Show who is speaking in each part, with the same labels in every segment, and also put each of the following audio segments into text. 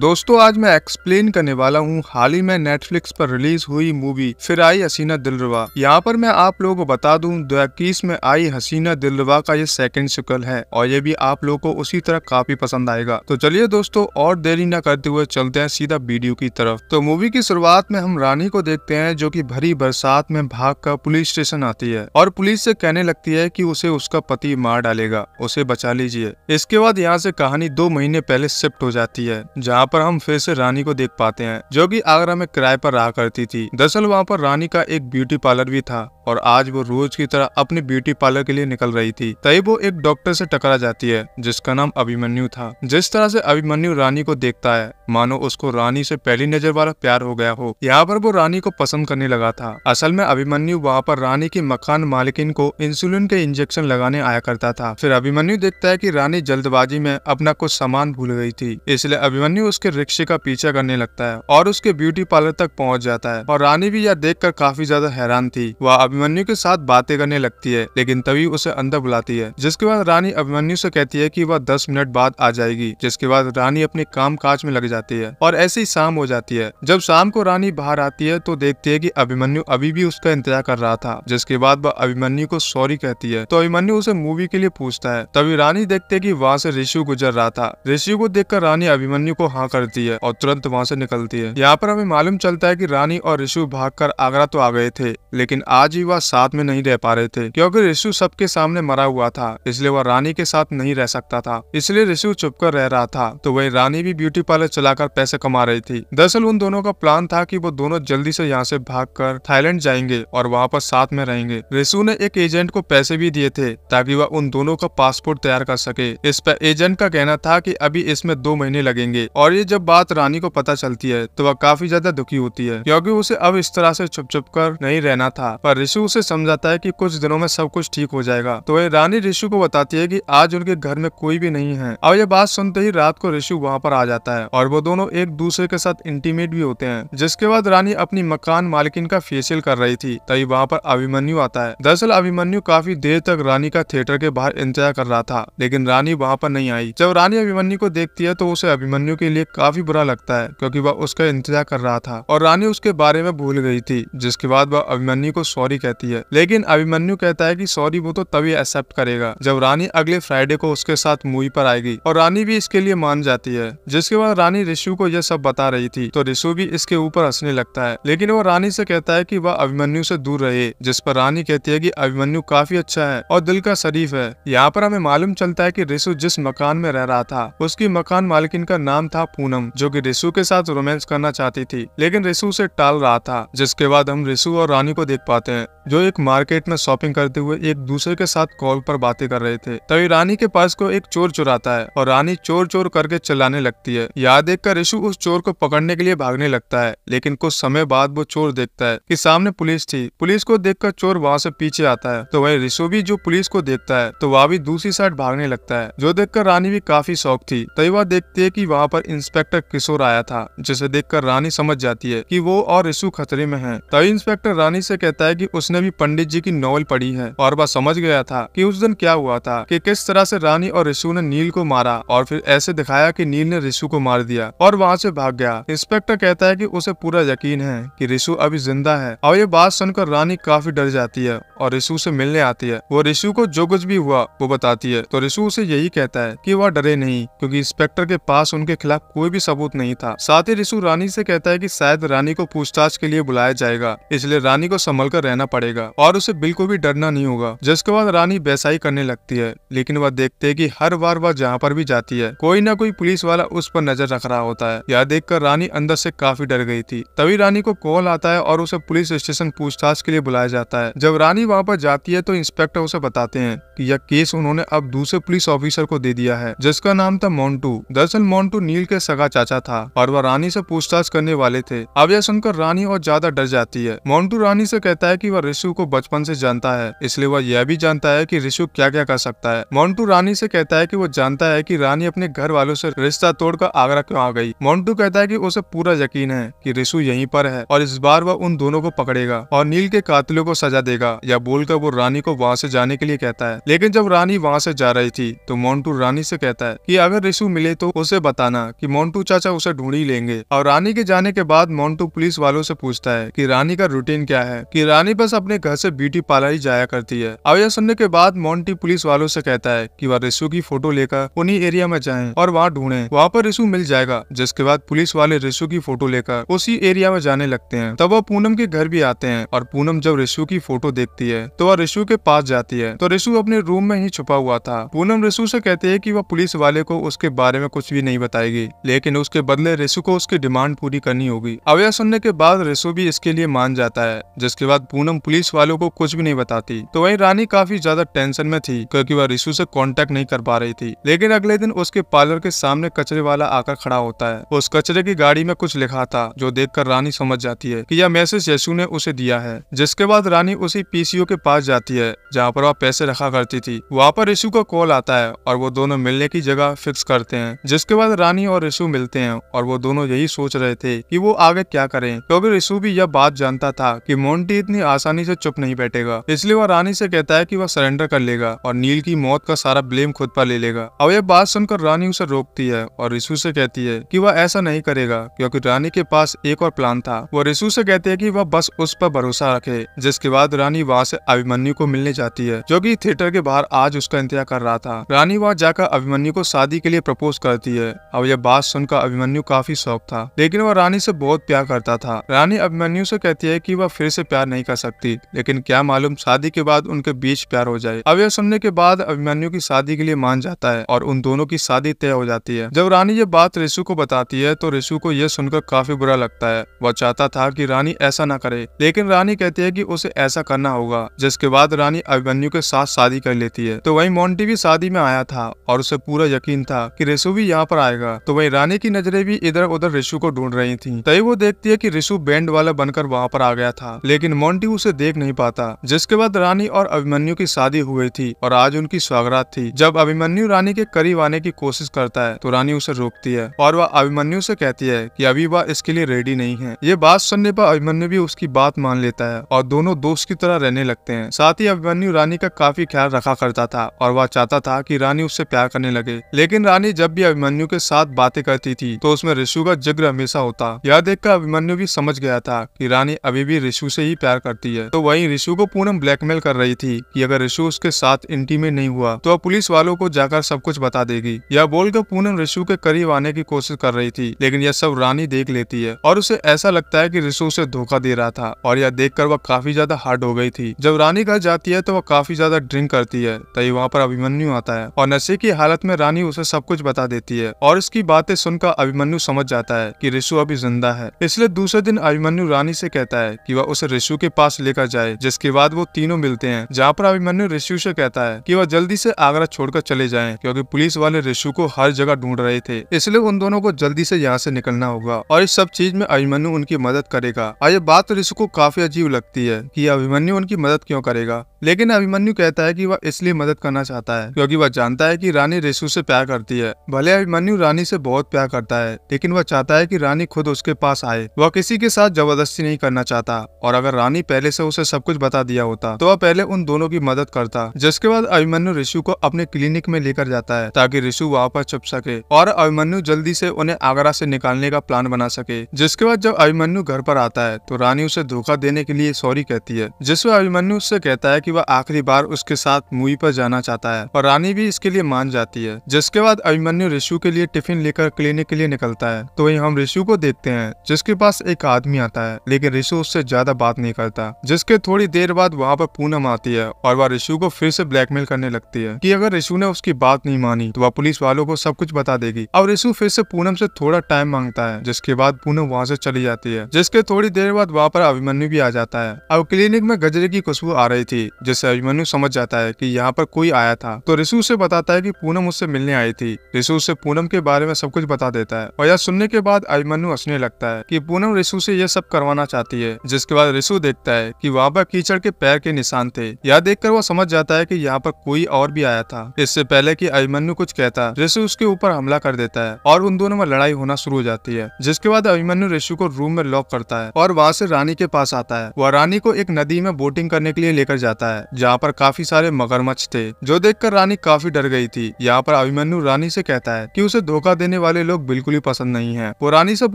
Speaker 1: दोस्तों आज मैं एक्सप्लेन करने वाला हूँ हाल ही में नेटफ्लिक्स पर रिलीज हुई मूवी फिर आई हसीना दिलरवा यहाँ पर मैं आप लोगों को बता दूँ दो इक्कीस में आई हसीना दिलरवा का ये सेकंड सिक्वल है और ये भी आप लोगों को उसी तरह काफी पसंद आएगा तो चलिए दोस्तों और देरी न करते हुए चलते हैं सीधा वीडियो की तरफ तो मूवी की शुरुआत में हम रानी को देखते हैं जो की भरी बरसात में भाग कर पुलिस स्टेशन आती है और पुलिस ऐसी कहने लगती है की उसे उसका पति मार डालेगा उसे बचा लीजिए इसके बाद यहाँ ऐसी कहानी दो महीने पहले शिफ्ट हो जाती है जहाँ जहाँ पर हम फिर से रानी को देख पाते हैं जो कि आगरा में किराए पर रहा करती थी दरअसल वहाँ पर रानी का एक ब्यूटी पार्लर भी था और आज वो रोज की तरह अपने ब्यूटी पार्लर के लिए निकल रही थी तभी वो एक डॉक्टर से टकरा जाती है जिसका नाम अभिमन्यु था जिस तरह से अभिमन्यु रानी को देखता है मानो उसको रानी से पहली नजर वाला प्यार हो गया हो यहाँ पर वो रानी को पसंद करने लगा था असल में अभिमन्यु वहाँ पर रानी की मकान मालिकिन को इंसुलिन के इंजेक्शन लगाने आया करता था फिर अभिमन्यु देखता है की रानी जल्दबाजी में अपना कुछ सामान भूल गई थी इसलिए अभिमन्यु उसके रिक्शे का पीछा करने लगता है और उसके ब्यूटी पार्लर तक पहुँच जाता है और रानी भी यह देख काफी ज्यादा हैरान थी वह अभिमन्यु के साथ बातें करने लगती है लेकिन तभी उसे अंदर बुलाती है जिसके बाद रानी अभिमन्यु से कहती है की वह दस मिनट बाद आ जाएगी जिसके बाद रानी अपने काम काज में लग जाती है और ऐसे ही शाम हो जाती है जब शाम को रानी बाहर आती है तो देखती है की अभिमन्यु अभी भी उसका इंतजार कर रहा था जिसके बाद वह अभिमन्यु को सॉरी कहती है तो अभिमन्यु उसे मूवी के लिए पूछता है तभी रानी देखते है की वहाँ से ऋषि गुजर रहा था ऋषि को देख रानी अभिमन्यु को हाँ करती है और तुरंत वहाँ से निकलती है यहाँ पर हमें मालूम चलता है की रानी और ऋषि भाग आगरा तो आ गए थे लेकिन आज ही वह साथ में नहीं रह पा रहे थे क्योंकि ऋषु सबके सामने मरा हुआ था इसलिए वह रानी के साथ नहीं रह सकता था इसलिए ऋषु कर रह रहा था तो वही रानी भी ब्यूटी पार्लर चलाकर पैसे कमा रही थी दरअसल उन दोनों का प्लान था की वो दोनों जल्दी से यहाँ से भाग थाईलैंड जाएंगे और वहाँ पर साथ में रहेंगे ऋषु ने एक एजेंट को पैसे भी दिए थे ताकि वह उन दोनों का पासपोर्ट तैयार कर सके इस पर एजेंट का कहना था की अभी इसमें दो महीने लगेंगे और ये जब बात रानी को पता चलती है तो वह काफी ज्यादा दुखी होती है क्योंकि उसे अब इस तरह से छुप छुप कर नहीं रहना था पर ऋषु उसे समझाता है कि कुछ दिनों में सब कुछ ठीक हो जाएगा तो ये रानी ऋषु को बताती है कि आज उनके घर में कोई भी नहीं है और ये बात सुनते ही रात को ऋषु वहाँ पर आ जाता है और वो दोनों एक दूसरे के साथ इंटीमेट भी होते हैं जिसके बाद रानी अपनी मकान मालिकीन का फेसियल कर रही थी तभी वहाँ पर अभिमन्यु आता है दरअसल अभिमन्यु काफी देर तक रानी का थिएटर के बाहर इंतजार कर रहा था लेकिन रानी वहाँ पर नहीं आई जब रानी अभिमन्यु को देखती है तो उसे अभिमन्यु के लिए काफी बुरा लगता है क्योंकि वह उसका इंतजार कर रहा था और रानी उसके बारे में भूल गई थी जिसके बाद वह अभिमन्यु को सॉरी कहती है लेकिन अभिमन्यु कहता है कि सॉरी वो तो तभी एक्सेप्ट करेगा जब रानी अगले फ्राइडे को उसके साथ मूवी पर आएगी और रानी भी इसके लिए मान जाती है जिसके बाद रानी ऋषु को यह सब बता रही थी तो ऋषु भी इसके ऊपर हंसने लगता है लेकिन वो रानी से कहता है कि वह अभिमन्यु से दूर रहे जिस पर रानी कहती है कि अभिमन्यु काफी अच्छा है और दिल का शरीफ है यहाँ पर हमें मालूम चलता है कि ऋषु जिस मकान में रह रहा था उसकी मकान मालकिन का नाम था पूनम जो कि ऋषु के साथ रोमांस करना चाहती थी लेकिन ऋषु उसे टाल रहा था जिसके बाद हम रिसु और रानी को देख पाते हैं जो एक मार्केट में शॉपिंग करते हुए एक दूसरे के साथ कॉल पर बातें कर रहे थे तभी रानी के पास को एक चोर चुराता है और रानी चोर चोर करके चलाने लगती है यह देखकर ऋषु उस चोर को पकड़ने के लिए भागने लगता है लेकिन कुछ समय बाद वो चोर देखता है की सामने पुलिस थी पुलिस को देख चोर वहाँ से पीछे आता है तो वही ऋषु भी जो पुलिस को देखता है तो वह भी दूसरी साइड भागने लगता है जो देखकर रानी भी काफी शौक थी तभी वह देखती है की वहाँ पर इंस्पेक्टर किशोर आया था जिसे देखकर रानी समझ जाती है की वो और ऋषु खतरे में है तभी इंस्पेक्टर रानी से कहता है की उसने भी पंडित जी की नॉवल पढ़ी है और वह समझ गया था कि उस दिन क्या हुआ था कि किस तरह से रानी और ऋषु ने नील को मारा और फिर ऐसे दिखाया कि नील ने ऋषु को मार दिया और वहाँ से भाग गया इंस्पेक्टर कहता है कि उसे पूरा यकीन है कि ऋषु अभी जिंदा है और ये बात सुनकर रानी काफी डर जाती है और ऋषु से मिलने आती है वो ऋषु को जो कुछ भी हुआ वो बताती है तो ऋषु उसे यही कहता है की वह डरे नहीं क्यूँकी इंस्पेक्टर के पास उनके खिलाफ कोई भी सबूत नहीं था साथ ही ऋषु रानी से कहता है कि शायद रानी को पूछताछ के लिए बुलाया जाएगा इसलिए रानी को संभल कर रहना पड़ेगा और उसे बिल्कुल भी डरना नहीं होगा जिसके बाद रानी बेसाई करने लगती है लेकिन वह देखते है की हर बार वह जहाँ पर भी जाती है कोई ना कोई पुलिस वाला उस पर नजर रख रहा होता है यह देखकर रानी अंदर से काफी डर गई थी तभी रानी को कॉल आता है और उसे पुलिस स्टेशन पूछताछ के लिए बुलाया जाता है जब रानी वहाँ पर जाती है तो इंस्पेक्टर उसे बताते हैं कि यह केस उन्होंने अब दूसरे पुलिस ऑफिसर को दे दिया है जिसका नाम था मोन्टू दरअसल मोन्टू नील के सगा चाचा था और वह रानी से पूछताछ करने वाले थे अब यह सुनकर रानी और ज्यादा डर जाती है मोन्टू रानी से कहता है कि वह ऋषु को बचपन से जानता है इसलिए वह यह भी जानता है कि ऋषु क्या क्या कर सकता है मोन्टू रानी से कहता है कि वो जानता है कि रानी अपने घर वालों से रिश्ता तोड़कर आगरा क्यों आ गई मोन्टू कहता है कि उसे पूरा यकीन है कि ऋषु यहीं पर है और इस बार वह उन दोनों को पकड़ेगा और नील के कातिलों को सजा देगा या बोलकर वो रानी को वहाँ से जाने के लिए कहता है लेकिन जब रानी वहाँ से जा रही थी तो मोन्टू रानी से कहता है की अगर ऋषु मिले तो उसे बताना की मोन्टू चाचा उसे ढूंढ ही लेंगे और रानी के जाने के बाद मोन्टू पुलिस वालों से पूछता है की रानी का रूटीन क्या है की रानी बस अपने घर से ब्यूटी पार्लर ही जाया करती है अब यह सुनने के बाद मोन्टी पुलिस वालों से कहता है कि वह रिशु की फोटो लेकर उन्हीं एरिया में जाएं और वहाँ ढूंढे वहाँ पर रिशु मिल जाएगा जिसके बाद पुलिस वाले रिशु की फोटो लेकर उसी एरिया में जाने लगते है तब वह पूनम के घर भी आते हैं और पूनम जब रिशु की फोटो देखती है तो वह रिशु के पास जाती है तो रिशु अपने रूम में ही छुपा हुआ था पूनम रिशु से कहते है की वह पुलिस वाले को उसके बारे में कुछ भी नहीं बताएगी लेकिन उसके बदले रिशु को उसकी डिमांड पूरी करनी होगी अब यह सुनने के बाद रिशु भी इसके लिए मान जाता है जिसके बाद पूनम पूनम पुलिस वालों को कुछ भी नहीं बताती तो वही रानी काफी ज्यादा टेंशन में थी क्योंकि वह रिशु से कांटेक्ट नहीं कर पा रही थी लेकिन अगले दिन उसके पार्लर के सामने कचरे वाला आकर खड़ा होता है उस कचरे की गाड़ी में कुछ लिखा था जो देख रानी समझ जाती है की यह मैसेज यशु ने उसे दिया है जिसके बाद रानी उसी पीसीओ के पास जाती है जहाँ पर वह पैसे रखा करती थी वहाँ पर रिशु का कॉल आता है और वो दोनों मिलने की जगह फिक्स करते हैं जिसके बाद रानी और रिशु मिलते हैं और वो दोनों यही सोच रहे थे कि वो आगे क्या करें क्योंकि तो रिशु भी यह बात जानता था कि मोन्टी इतनी आसानी से चुप नहीं बैठेगा इसलिए वह रानी से कहता है कि वह सरेंडर कर लेगा और नील की मौत का सारा ब्लेम खुद पर ले लेगा अब यह बात सुनकर रानी उसे रोकती है और रिसु से कहती है कि वह ऐसा नहीं करेगा क्योंकि रानी के पास एक और प्लान था वो रिसु से कहते है कि वह बस उस पर भरोसा रखे जिसके बाद रानी वहाँ से अभिमन्यु को मिलने जाती है जो की थिएटर के बाहर आज उसका इंतजार कर रहा था रानी वहाँ जाकर अभिमन्यु को शादी के लिए प्रपोज करती है अब यह बात सुनकर अभिमन्यु काफी शौक था लेकिन वह रानी से बहुत प्यार करता था रानी अभिमन्यु से कहती है की वह फिर से प्यार नहीं कर सकती थी लेकिन क्या मालूम शादी के बाद उनके बीच प्यार हो जाए अब यह सुनने के बाद अभिमन्यु की शादी के लिए मान जाता है और उन दोनों की शादी तय हो जाती है जब रानी ये बात रिशु को बताती है तो रिशु को यह सुनकर काफी बुरा लगता है वह चाहता था की रानी ऐसा ना करे लेकिन रानी कहती है की उसे ऐसा करना होगा जिसके बाद रानी अभिमन्यु के साथ शादी कर लेती है तो वही मोन्टी भी शादी में आया था और उसे पूरा यकीन था की रिशु भी यहाँ पर आएगा तो वही रानी की नजरें भी इधर उधर रिशु को ढूंढ रही थी तभी वो देखती है की रिशु बैंड वाला बनकर वहाँ पर आ गया था लेकिन मोन्टी उसे देख नहीं पाता जिसके बाद रानी और अभिमन्यु की शादी हुई थी और आज उनकी स्वागरात थी जब अभिमन्यु रानी के करीब आने की कोशिश करता है तो रानी उसे रोकती है और वह अभिमन्यु से कहती है कि अभी वह इसके लिए रेडी नहीं है ये बात सुनने पर अभिमन्यु भी उसकी बात मान लेता है और दोनों दोस्त की तरह रहने लगते हैं साथ ही अभिमन्यु रानी का काफी ख्याल रखा करता था और वह चाहता था की रानी उससे प्यार करने लगे लेकिन रानी जब भी अभिमन्यु के साथ बातें करती थी तो उसमें ऋषु का जिक्र हमेशा होता यह देखकर अभिमन्यु भी समझ गया था की रानी अभी भी ऋषु से ही प्यार करती जाती है तो वहीं ऋषु को पूनम ब्लैकमेल कर रही थी कि अगर ऋषु उसके साथ इंटीमेट नहीं हुआ तो वह पुलिस वालों को जाकर सब कुछ बता देगी यह बोलकर पूनम ऋषु के करीब आने की कोशिश कर रही थी लेकिन यह सब रानी देख लेती है और उसे ऐसा लगता है की ऋषु उसे धोखा दे रहा था और यह देख वह काफी ज्यादा हार्ड हो गई थी जब रानी घर जाती है तो वह काफी ज्यादा ड्रिंक करती है तभी वहाँ पर अभिमन्यु आता है और नशे की हालत में रानी उसे सब कुछ बता देती है और उसकी बातें सुनकर अभिमन्यु समझ जाता है कि रिशु अभी जिंदा है इसलिए दूसरे दिन अभिमन्यु रानी से कहता है कि वह उसे ऋषु के पास लेकर जाए जिसके बाद वो तीनों मिलते हैं जहाँ पर अभिमन्यु ऋषु से कहता है की वह जल्दी से आगरा छोड़कर चले जाए क्यूँकी पुलिस वाले ऋषु को हर जगह ढूंढ रहे थे इसलिए उन दोनों को जल्दी से यहाँ से निकलना होगा और इस सब चीज में अभिमन्यु उनकी मदद करेगा और ये बात ऋषु को काफी अजीब लगती है की अभिमन्यु उनकी मदद क्यों करेगा लेकिन अभिमन्यु कहता है कि वह इसलिए मदद करना चाहता है क्योंकि वह जानता है कि रानी रेसु से प्यार करती है भले अभिमन्यु रानी से बहुत प्यार करता है लेकिन वह चाहता है कि रानी खुद उसके पास आए वह किसी के साथ जबरदस्ती नहीं करना चाहता और अगर रानी पहले से उसे सब कुछ बता दिया होता तो वह पहले उन दोनों की मदद करता जिसके बाद अभिमन्यु ऋषु को अपने क्लिनिक में लेकर जाता है ताकि ऋषु वहाँ पर छुप सके और अभिमन्यु जल्दी से उन्हें आगरा से निकालने का प्लान बना सके जिसके बाद जब अभिमन्यु घर पर आता है तो रानी उसे धोखा देने के लिए सॉरी कहती है जिसमें अभिमन्यु उससे कहता है की वह आखिरी बार उसके साथ मूवी पर जाना चाहता है और रानी भी इसके लिए मान जाती है जिसके बाद अभिमन्यु ऋषु के लिए टिफिन लेकर क्लिनिक के लिए निकलता है तो वही हम ऋषु को देखते हैं जिसके पास एक आदमी आता है लेकिन ऋषु उससे ज्यादा बात नहीं करता जिसके थोड़ी देर बाद वहाँ पर पूनम आती है और वह ऋषु को फिर से ब्लैकमेल करने लगती है कि अगर ऋषु ने उसकी बात नहीं मानी तो वह पुलिस वालों को सब कुछ बता देगी और ऋषु फिर से पूनम से थोड़ा टाइम मांगता है जिसके बाद पूनम वहाँ से चली जाती है जिसके थोड़ी देर बाद वहाँ पर अभिमन्यु भी आ जाता है अब क्लिनिक में गजरे की खुशबू आ रही थी जिससे अभिमन्यु समझ जाता है की यहाँ पर कोई आया था तो ऋषु उसे बताता है की पूनम उससे मिलने आई थी ऋषु उसे पूनम के बारे में सब कुछ बता देता है और यह सुनने के बाद अभिमन्यु हंसने लगता है की पूनम ऋषु से यह सब करवाना चाहती है जिसके बाद ऋषु देखता है है कि वहाँ पर कीचड़ के पैर के निशान थे यह देखकर वो समझ जाता है कि यहाँ पर कोई और भी आया था इससे पहले कि अभिमन्यु कुछ कहता ऋषि उसके ऊपर हमला कर देता है और उन दोनों में लड़ाई होना शुरू हो जाती है जिसके बाद अभिमन्यु ऋषि को रूम में लॉक करता है और वहाँ से रानी के पास आता है वह रानी को एक नदी में बोटिंग करने के लिए लेकर जाता है जहाँ पर काफी सारे मगरमच्छ थे जो देख रानी काफी डर गई थी यहाँ पर अभिमन्यु रानी से कहता है की उसे धोखा देने वाले लोग बिल्कुल ही पसंद नहीं है वो रानी से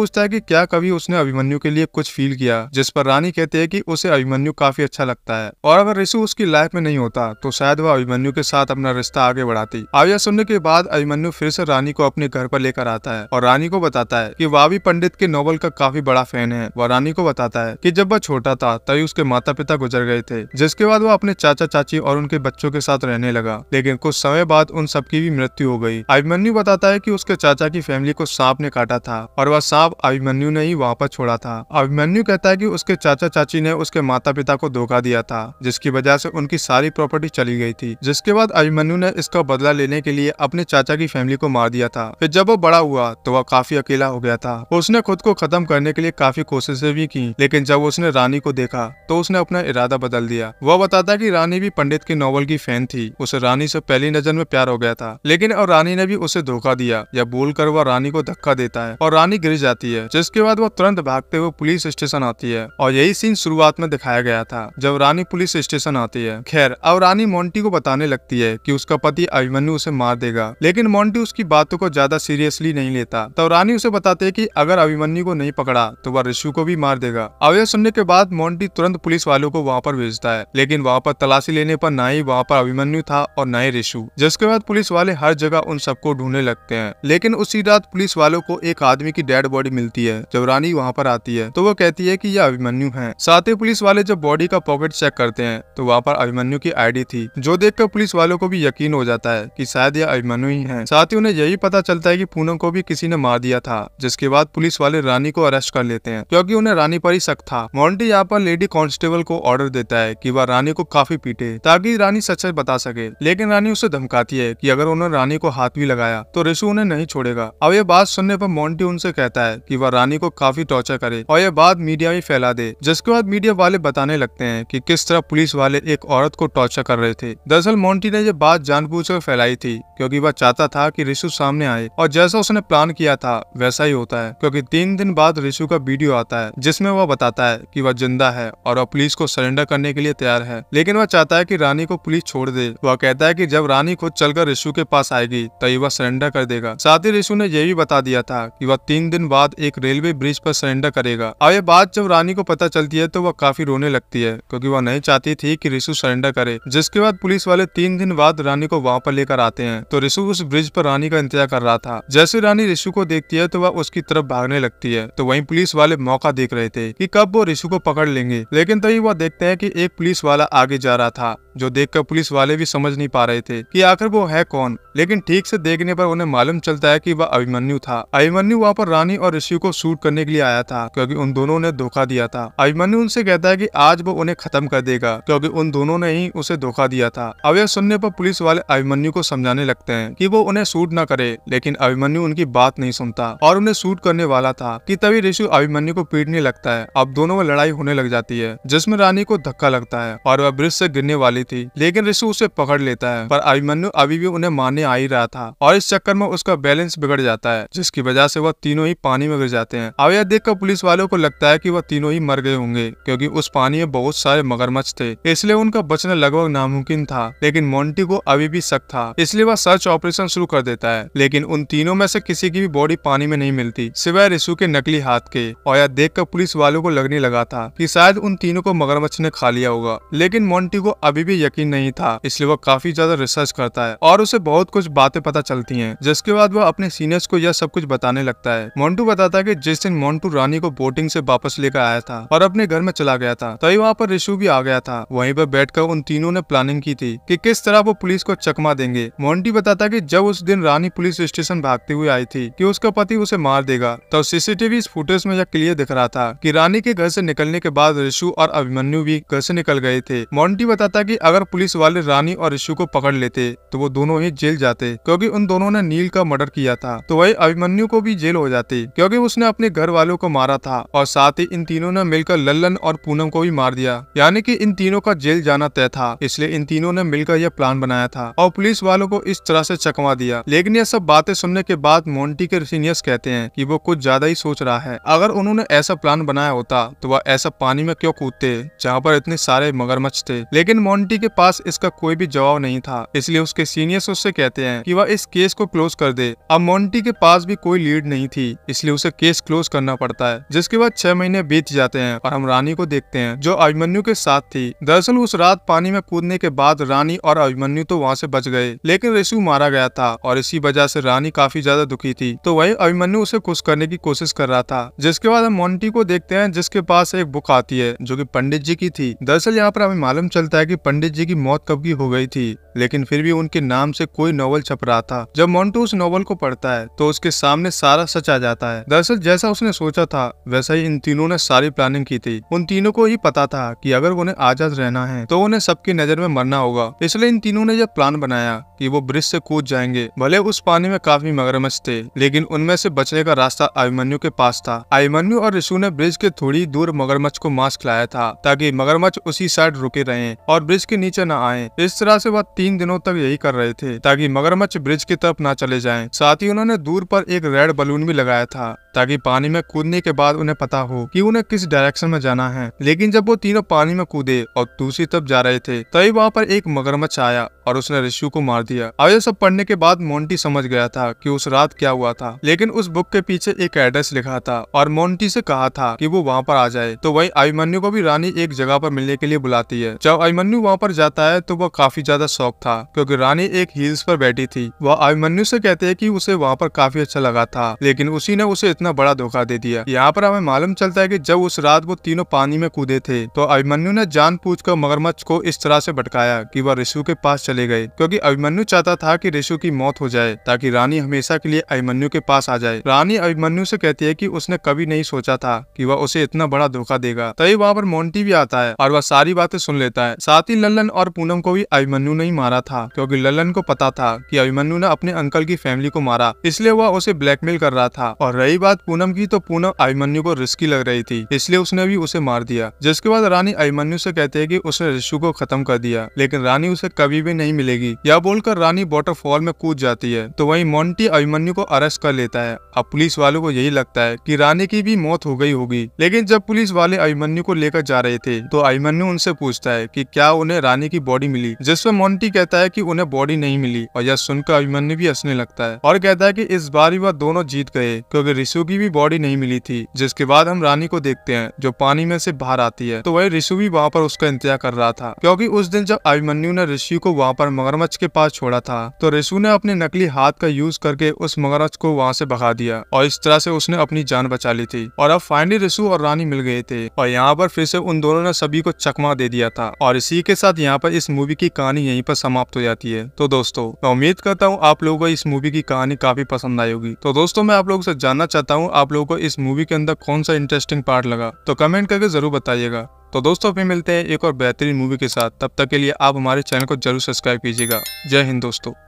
Speaker 1: पूछता है की क्या कभी उसने अभिमन्यु के लिए कुछ फील किया जिस पर रानी कहते है कि उसे अभिमन्यु काफी अच्छा लगता है और अगर ऋषु उसकी लाइफ में नहीं होता तो शायद वह अभिमन्यु के साथ अपना रिश्ता आगे बढ़ाती अब यह सुनने के बाद अभिमन्यु फिर से रानी को अपने घर पर लेकर आता है और रानी को बताता है की वावी पंडित के नॉवल का काफी बड़ा फैन है वह रानी को बताता है की जब वह छोटा था तभी उसके माता पिता गुजर गए थे जिसके बाद वह अपने चाचा चाची और उनके बच्चों के साथ रहने लगा लेकिन कुछ समय बाद उन सबकी भी मृत्यु हो गई अभिमन्यु बताता है की उसके चाचा की फैमिली को सांप ने काटा था और वह सांप अभिमन्यु ने ही वहाँ पर छोड़ा था अभिमन्यु कहता है की उसके चाचा चाची ने उसके माता पिता को धोखा दिया था जिसकी वजह से उनकी सारी प्रॉपर्टी चली गई थी जिसके बाद अभिमन्यु ने इसका बदला लेने के लिए अपने चाचा की फैमिली को मार दिया था फिर जब वो बड़ा हुआ तो वह काफी अकेला हो गया था उसने खुद को खत्म करने के लिए काफी कोशिशें भी की लेकिन जब उसने रानी को देखा तो उसने अपना इरादा बदल दिया वह बताता की रानी भी पंडित के नॉवल की फैन थी उसे रानी से पहली नजर में प्यार हो गया था लेकिन और रानी ने भी उसे धोखा दिया या बोल कर वह रानी को धक्का देता है और रानी गिर जाती है जिसके बाद वह तुरंत भागते हुए पुलिस स्टेशन आती है और यही सीन शुरुआत में दिखाया गया था जब रानी पुलिस स्टेशन आती है खैर अब रानी मोंटी को बताने लगती है की उसका पति अभिमन्यु उसे मार देगा लेकिन मोंटी उसकी बातों को ज्यादा सीरियसली नहीं लेता तब रानी उसे बताते है की अगर अभिमन्यु को नहीं पकड़ा तो वह ऋषु को भी मार देगा अब यह सुनने के बाद मोन्टी तुरंत पुलिस वालों को वहाँ पर भेजता है लेकिन वहाँ पर तलाशी लेने पर ना ही वहाँ पर अभिमन्यु था और ना ही ऋषु जिसके बाद पुलिस वाले हर जगह उन सबको ढूंढने लगते हैं लेकिन उसी रात पुलिस वालों को एक आदमी की डेड बॉडी मिलती है जब रानी वहाँ पर आती है तो वो कहती है की यह अभिमन्यु है साथ ही पुलिस वाले जब बॉडी का पॉकेट चेक करते हैं तो वहाँ पर अभिमन्यु की आईडी थी जो देखकर पुलिस वालों को भी यकीन हो जाता है कि शायद यह अभिमन्यु ही है साथ ही उन्हें यही पता चलता है कि पूनम को भी किसी ने मार दिया था जिसके बाद पुलिस वाले रानी को अरेस्ट कर लेते हैं क्योंकि उन्हें रानी पर ही शक था मोन्टी यहाँ पर लेडी कॉन्स्टेबल को ऑर्डर देता है की वह रानी को काफी पीटे ताकि रानी सच बता सके लेकिन रानी उसे धमकाती है की अगर उन्होंने रानी को हाथ भी लगाया तो रिशु उन्हें नहीं छोड़ेगा अब यह बात सुनने पर मोन्टी उनसे कहता है की वह रानी को काफी टॉर्चर करे और यह बात मीडिया में फैला दे जिसके बाद मीडिया वाले वाले बताने लगते हैं कि किस तरह पुलिस वाले एक औरत को टॉर्चर कर रहे थे दरअसल मोन्टी ने यह बात जानबूझकर फैलाई थी क्योंकि वह चाहता था कि रिशु सामने आए और जैसा उसने प्लान किया था वैसा ही होता है क्योंकि तीन दिन बाद रिशु का वीडियो आता है जिसमे वह बताता है की वह जिंदा है और वह पुलिस को सरेंडर करने के लिए तैयार है लेकिन वह चाहता है की रानी को पुलिस छोड़ दे वह कहता है की जब रानी खुद चलकर रिशु के पास आएगी तभी वह सरेंडर कर देगा साथ ही ऋषु ने यह भी बता दिया था की वह तीन दिन बाद एक रेलवे ब्रिज पर सरेंडर करेगा और ये बात जब रानी को पता चलती है तो वह काफी की रोने लगती है क्योंकि वह नहीं चाहती थी कि रिशु सरेंडर करे जिसके बाद पुलिस वाले तीन दिन बाद रानी को वहाँ पर लेकर आते हैं तो रिशु उस ब्रिज पर रानी का इंतजार कर रहा था जैसे रानी रिशु को देखती है तो वह उसकी तरफ भागने लगती है तो वही पुलिस वाले मौका देख रहे थे की कब वो रिशु को पकड़ लेंगे लेकिन तभी वह देखते है की एक पुलिस वाला आगे जा रहा था जो देखकर पुलिस वाले भी समझ नहीं पा रहे थे कि आखिर वो है कौन लेकिन ठीक से देखने पर उन्हें मालूम चलता है कि वह अभिमन्यु था अभिमन्यु वहाँ पर रानी और ऋषि को शूट करने के लिए आया था क्योंकि उन दोनों ने धोखा दिया था अभिमन्यु उनसे कहता है की आज वो उन्हें खत्म कर देगा क्योंकि उन दोनों ने ही उसे धोखा दिया था अब यह सुनने पर पुलिस वाले अभिमन्यु को समझाने लगते है की वो उन्हें शूट न करे लेकिन अभिमन्यु उनकी बात नहीं सुनता और उन्हें शूट करने वाला था की तभी ऋषि अभिमन्यु को पीटने लगता है अब दोनों में लड़ाई होने लग जाती है जिसमे रानी को धक्का लगता है और वह ब्रिज ऐसी गिरने वाली गई थी लेकिन ऋषु उसे पकड़ लेता है पर अभिमन्यु अभी भी उन्हें मारने आ ही रहा था और इस चक्कर में उसका बैलेंस बिगड़ जाता है जिसकी वजह से वह तीनों ही पानी में गिर जाते हैं अब यह देखकर पुलिस वालों को लगता है की वह तीनों ही मर गए होंगे क्यूँकी उस पानी में बहुत सारे मगरमच्छ थे इसलिए उनका बचना लगभग नामुमकिन था लेकिन मोन्टी को अभी भी शक था इसलिए वह सर्च ऑपरेशन शुरू कर देता है लेकिन उन तीनों में से किसी की भी बॉडी पानी में नहीं मिलती सिवाय रिसु के नकली हाथ के और यह देखकर पुलिस वालों को लगने लगा था कि शायद उन तीनों को मगरमच्छ ने खा लिया होगा लेकिन मोन्टी को अभी भी भी यकीन नहीं था इसलिए वो काफी ज्यादा रिसर्च करता है और उसे बहुत कुछ बातें पता चलती है जिसके बाद वो अपने सीनियर्स को यह सब कुछ बताने लगता है मोन्टू बताता है कि जिस दिन मोन्टू रानी को बोटिंग से वापस लेकर आया था और अपने घर में चला गया था तभी वहाँ पर रिशु भी आ गया था वहीं पर बैठकर उन तीनों ने प्लानिंग की थी कि किस तरह वो पुलिस को चकमा देंगे मोन्टी बताता कि जब उस दिन रानी पुलिस स्टेशन भागती हुई आई थी की उसका पति उसे मार देगा तो सीसीटीवी फुटेज में यह क्लियर दिख रहा था की रानी के घर से निकलने के बाद रिशु और अभिमन्यु भी घर से निकल गए थे मोन्टी बताता कि अगर पुलिस वाले रानी और ऋषि को पकड़ लेते तो वो दोनों ही जेल जाते क्योंकि उन दोनों ने नील का मर्डर किया था तो वही अभिमन्यु को भी जेल हो जाती क्योंकि उसने अपने घर वालों को मारा था और साथ ही इन तीनों ने मिलकर लल्लन और पूनम को भी मार दिया यानी कि इन तीनों का जेल जाना तय था इसलिए इन तीनों ने मिलकर यह प्लान बनाया था और पुलिस वालों को इस तरह से चकमा दिया लेकिन यह सब बातें सुनने के बाद मोन्टी के सीनियर्स कहते हैं की वो कुछ ज्यादा ही सोच रहा है अगर उन्होंने ऐसा प्लान बनाया होता तो वह ऐसा पानी में क्यों कूदते जहाँ पर इतने सारे मगरमच्छ थे लेकिन मोन्टी समिति के पास इसका कोई भी जवाब नहीं था इसलिए उसके सीनियर्स उससे कहते हैं कि वह इस केस को क्लोज कर दे अब मोन्टी के पास भी कोई लीड नहीं थी इसलिए उसे केस क्लोज करना पड़ता है जिसके बाद छह महीने बीत जाते हैं और हम रानी को देखते हैं जो अभिमन्यु के साथ थी दरअसल उस रात पानी में कूदने के बाद रानी और अभिमन्यु तो वहाँ से बच गए लेकिन रिशु मारा गया था और इसी वजह से रानी काफी ज्यादा दुखी थी तो वही अभिमन्यु उसे खुश करने की कोशिश कर रहा था जिसके बाद हम मोन्टी को देखते हैं जिसके पास एक बुक आती है जो की पंडित जी की थी दरअसल यहाँ पर हमें मालूम चलता है की पंडित पंडित जी की मौत कब की हो गई थी लेकिन फिर भी उनके नाम से कोई नॉवल छप रहा था जब मोन्टू उस नॉवल को पढ़ता है तो उसके सामने सारा सच आ जाता है दरअसल जैसा उसने सोचा था वैसा ही इन तीनों ने सारी प्लानिंग की थी उन तीनों को ही पता था कि अगर उन्हें आजाद रहना है तो उन्हें सबकी नजर में मरना होगा इसलिए इन तीनों ने यह प्लान बनाया कि वो ब्रिज से कूद जाएंगे भले उस पानी में काफी मगरमच्छ थे लेकिन उनमें से बचने का रास्ता अभिमन्यु के पास था अभिमन्यु और ऋषु ने ब्रिज के थोड़ी दूर मगरमच्छ को मास्क लाया था ताकि मगरमच्छ उसी साइड रुके रहे और ब्रिज ब्रिज के नीचे न आए इस तरह से वह तीन दिनों तक यही कर रहे थे ताकि मगरमच्छ ब्रिज की तरफ न चले जाए साथ ही उन्होंने दूर पर एक रेड बलून भी लगाया था ताकि पानी में कूदने के बाद उन्हें पता हो कि उन्हें किस डायरेक्शन में जाना है लेकिन जब वो तीनों पानी में कूदे और दूसरी तरफ जा रहे थे तभी वहाँ पर एक मगरमच्छ आया और उसने ऋषु को मार दिया अब यह सब पढ़ने के बाद मोन्टी समझ गया था कि उस रात क्या हुआ था लेकिन उस बुक के पीछे एक एड्रेस लिखा था और मोन्टी से कहा था कि वो वहाँ पर आ जाए तो वही अभिमन्यु को भी रानी एक जगह पर मिलने के लिए बुलाती है जब अभिमन्यु वहाँ पर जाता है तो वह काफी ज्यादा शौक था क्योंकि रानी एक हिल्स पर बैठी थी वह अभिमन्यु से कहते है की उसे वहाँ पर काफी अच्छा लगा था लेकिन उसी ने उसे इतना इतना बड़ा धोखा दे दिया यहाँ पर हमें मालूम चलता है की जब उस रात वो तीनों पानी में कूदे थे तो अभिमन्यु ने जान कर मगरमच्छ को इस तरह से भटकाया कि वह रिशु के पास चले गए क्योंकि अभिमन्यु चाहता था कि रिशु की मौत हो जाए ताकि रानी हमेशा के लिए अभिमन्यु के पास आ जाए रानी अभिमन्यु से कहती है कि उसने कभी नहीं सोचा था कि वह उसे इतना बड़ा धोखा देगा तभी वहाँ पर मोन्टी भी आता है और वह सारी बातें सुन लेता है साथ ही लल्लन और पूनम को भी अभिमन्यु ने ही मारा था क्यूँकी लल्लन को पता था की अभिमन्यु ने अपने अंकल की फैमिली को मारा इसलिए वह उसे ब्लैकमेल कर रहा था और रही बात बात पूनम की तो पूनम अभिमन्यु को रिस्की लग रही थी इसलिए उसने भी उसे मार दिया जिसके बाद रानी अभिमन्यु से कहते हैं कि उसने रिशु को खत्म कर दिया लेकिन रानी उसे कभी भी नहीं मिलेगी यह बोलकर रानी वॉटरफॉल में कूद जाती है तो वही मोन्टी अभिमन्यु को अरेस्ट कर लेता है अब पुलिस वालों को यही लगता है की रानी की भी मौत हो गई होगी लेकिन जब पुलिस वाले अभिमन्यु को लेकर जा रहे थे तो अभिमन्यु उनसे पूछता है की क्या उन्हें रानी की बॉडी मिली जिसमे मोन्टी कहता है की उन्हें बॉडी नहीं मिली और यह सुनकर अभिमन्यु भी हंसने लगता है और कहता है की इस बार वह दोनों जीत गए क्योंकि ऋषु की भी बॉडी नहीं मिली थी जिसके बाद हम रानी को देखते हैं जो पानी में से बाहर आती है तो वही ऋषु भी वहाँ पर उसका इंतजार कर रहा था क्योंकि उस दिन जब अभिमन्यु ने ऋषि को वहाँ पर मगरमच्छ के पास छोड़ा था तो ऋषु ने अपने नकली हाथ का यूज करके उस मगरमच्छ को वहाँ से भगा दिया और इस तरह से उसने अपनी जान बचा ली थी और अब फाइनली ऋषु और रानी मिल गए थे और यहाँ पर फिर से उन दोनों ने सभी को चकमा दे दिया था और इसी के साथ यहाँ पर इस मूवी की कहानी यही पर समाप्त हो जाती है तो दोस्तों मैं उम्मीद करता हूँ आप लोगों को इस मूवी की कहानी काफी पसंद आई होगी तो दोस्तों मैं आप लोगों से जानना चाहता चाहता आप लोगों को इस मूवी के अंदर कौन सा इंटरेस्टिंग पार्ट लगा तो कमेंट करके जरूर बताइएगा तो दोस्तों फिर मिलते हैं एक और बेहतरीन मूवी के साथ तब तक के लिए आप हमारे चैनल को जरूर सब्सक्राइब कीजिएगा जय हिंद दोस्तों